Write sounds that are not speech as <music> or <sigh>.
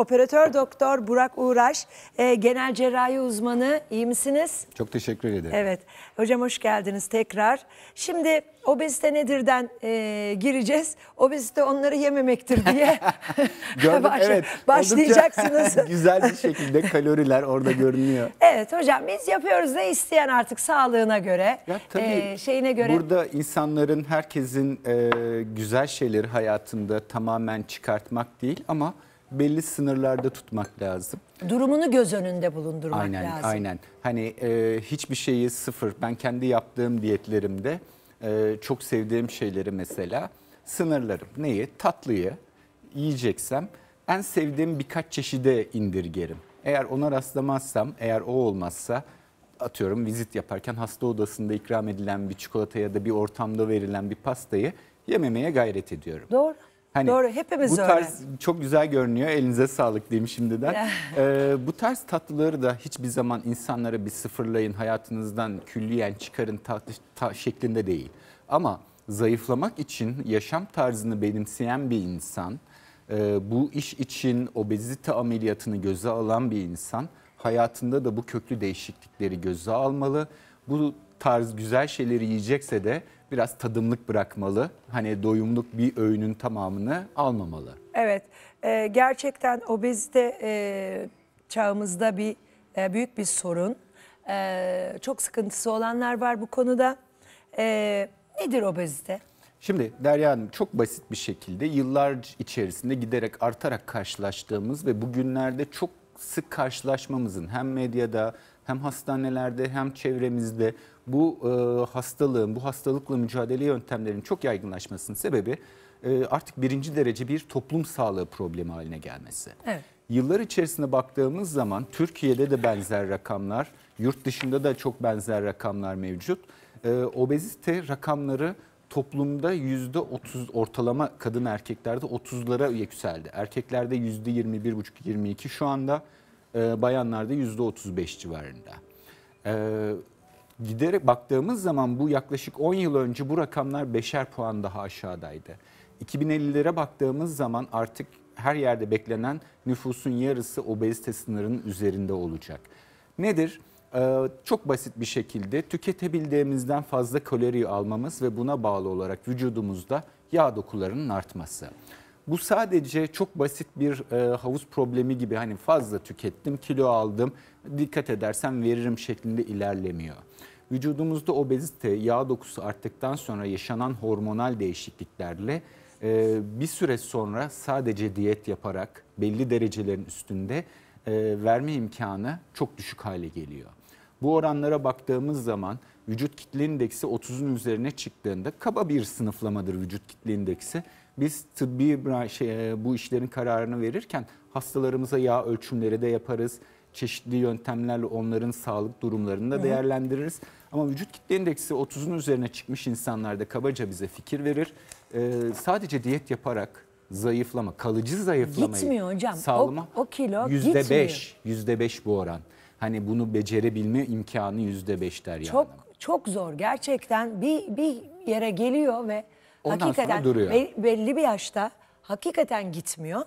Operatör doktor Burak Uğraş, e, genel cerrahi uzmanı. İyi misiniz? Çok teşekkür ederim. Evet. Hocam hoş geldiniz tekrar. Şimdi obezite nedir'den e, gireceğiz. Obezite onları yememektir diye <laughs> <laughs> Gördüm, Baş, evet, başlayacaksınız. <laughs> güzel bir şekilde kaloriler orada görünüyor. Evet hocam biz yapıyoruz ne isteyen artık sağlığına göre, ya, tabii, e, şeyine göre. Burada insanların herkesin e, güzel şeyleri hayatında tamamen çıkartmak değil ama belli sınırlarda tutmak lazım. Durumunu göz önünde bulundurmak aynen, lazım. Aynen. aynen Hani e, hiçbir şeyi sıfır. Ben kendi yaptığım diyetlerimde e, çok sevdiğim şeyleri mesela sınırlarım. Neyi? Tatlıyı yiyeceksem en sevdiğim birkaç çeşide indirgerim. Eğer ona rastlamazsam, eğer o olmazsa atıyorum vizit yaparken hasta odasında ikram edilen bir çikolata ya da bir ortamda verilen bir pastayı yememeye gayret ediyorum. Doğru. Hani Doğru hepimiz bu öyle. tarz çok güzel görünüyor. Elinize sağlık diyeyim şimdiden. ee, bu tarz tatlıları da hiçbir zaman insanlara bir sıfırlayın, hayatınızdan külliyen çıkarın tatlı ta, şeklinde değil. Ama zayıflamak için yaşam tarzını benimseyen bir insan, e, bu iş için obezite ameliyatını göze alan bir insan hayatında da bu köklü değişiklikleri göze almalı. Bu tarz güzel şeyleri yiyecekse de biraz tadımlık bırakmalı. Hani doyumluk bir öğünün tamamını almamalı. Evet e, gerçekten obezite e, çağımızda bir e, büyük bir sorun. E, çok sıkıntısı olanlar var bu konuda. E, nedir obezite? Şimdi Derya Hanım çok basit bir şekilde yıllar içerisinde giderek artarak karşılaştığımız ve bugünlerde çok sık karşılaşmamızın hem medyada hem hastanelerde hem çevremizde bu e, hastalığın, bu hastalıkla mücadele yöntemlerinin çok yaygınlaşmasının sebebi e, artık birinci derece bir toplum sağlığı problemi haline gelmesi. Evet. Yıllar içerisinde baktığımız zaman Türkiye'de de benzer rakamlar, yurt dışında da çok benzer rakamlar mevcut. E, obezite rakamları toplumda yüzde otuz ortalama kadın erkeklerde otuzlara yükseldi. Erkeklerde yüzde yirmi bir buçuk, yirmi iki şu anda e, bayanlarda yüzde otuz beş civarında. E, giderek baktığımız zaman bu yaklaşık on yıl önce bu rakamlar beşer puan daha aşağıdaydı. 2050'lere baktığımız zaman artık her yerde beklenen nüfusun yarısı obezite sınırının üzerinde olacak. Nedir? Ee, çok basit bir şekilde tüketebildiğimizden fazla kalori almamız ve buna bağlı olarak vücudumuzda yağ dokularının artması. Bu sadece çok basit bir e, havuz problemi gibi hani fazla tükettim, kilo aldım, dikkat edersen veririm şeklinde ilerlemiyor. Vücudumuzda obezite, yağ dokusu arttıktan sonra yaşanan hormonal değişikliklerle e, bir süre sonra sadece diyet yaparak belli derecelerin üstünde e, verme imkanı çok düşük hale geliyor. Bu oranlara baktığımız zaman vücut kitle indeksi 30'un üzerine çıktığında kaba bir sınıflamadır vücut kitle indeksi. Biz tıbbi şey, e, bu işlerin kararını verirken hastalarımıza yağ ölçümleri de yaparız. Çeşitli yöntemlerle onların sağlık durumlarını da değerlendiririz. Ama vücut kitle indeksi 30'un üzerine çıkmış insanlarda kabaca bize fikir verir. Ee, sadece diyet yaparak zayıflama, kalıcı zayıflamayı Gitmiyor hocam. sağlama O, o kilo gitmiyor. %5, %5 bu oran hani bunu becerebilme imkanı yüzde beş der yani. Çok çok zor gerçekten bir bir yere geliyor ve Ondan hakikaten sonra duruyor. belli bir yaşta hakikaten gitmiyor.